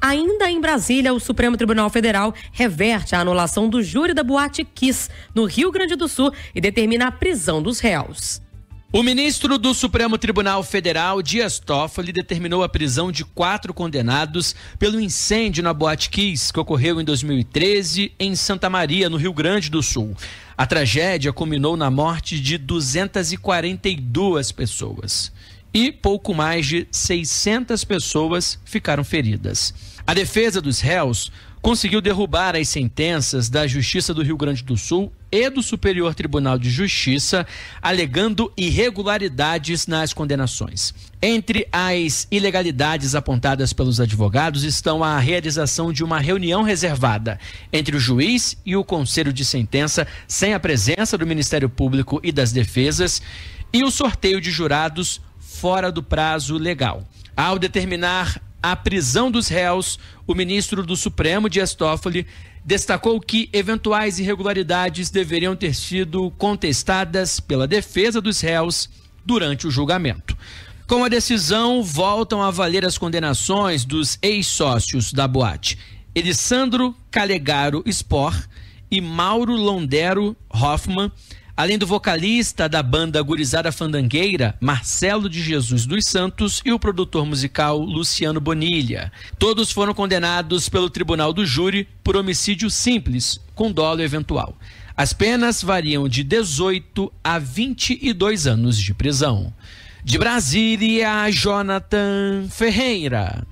Ainda em Brasília, o Supremo Tribunal Federal reverte a anulação do júri da boate Kiss, no Rio Grande do Sul, e determina a prisão dos réus. O ministro do Supremo Tribunal Federal, Dias Toffoli, determinou a prisão de quatro condenados pelo incêndio na Boate Kiss, que ocorreu em 2013 em Santa Maria, no Rio Grande do Sul. A tragédia culminou na morte de 242 pessoas e pouco mais de 600 pessoas ficaram feridas. A defesa dos réus conseguiu derrubar as sentenças da Justiça do Rio Grande do Sul e do Superior Tribunal de Justiça, alegando irregularidades nas condenações. Entre as ilegalidades apontadas pelos advogados estão a realização de uma reunião reservada entre o juiz e o conselho de sentença, sem a presença do Ministério Público e das defesas, e o sorteio de jurados fora do prazo legal. Ao determinar a prisão dos réus, o ministro do Supremo, Dias Toffoli, destacou que eventuais irregularidades deveriam ter sido contestadas pela defesa dos réus durante o julgamento. Com a decisão, voltam a valer as condenações dos ex-sócios da boate, Elisandro Calegaro Spor e Mauro Londero Hoffman além do vocalista da banda Gurizada Fandangueira, Marcelo de Jesus dos Santos, e o produtor musical Luciano Bonilha. Todos foram condenados pelo Tribunal do Júri por homicídio simples, com dolo eventual. As penas variam de 18 a 22 anos de prisão. De Brasília, Jonathan Ferreira.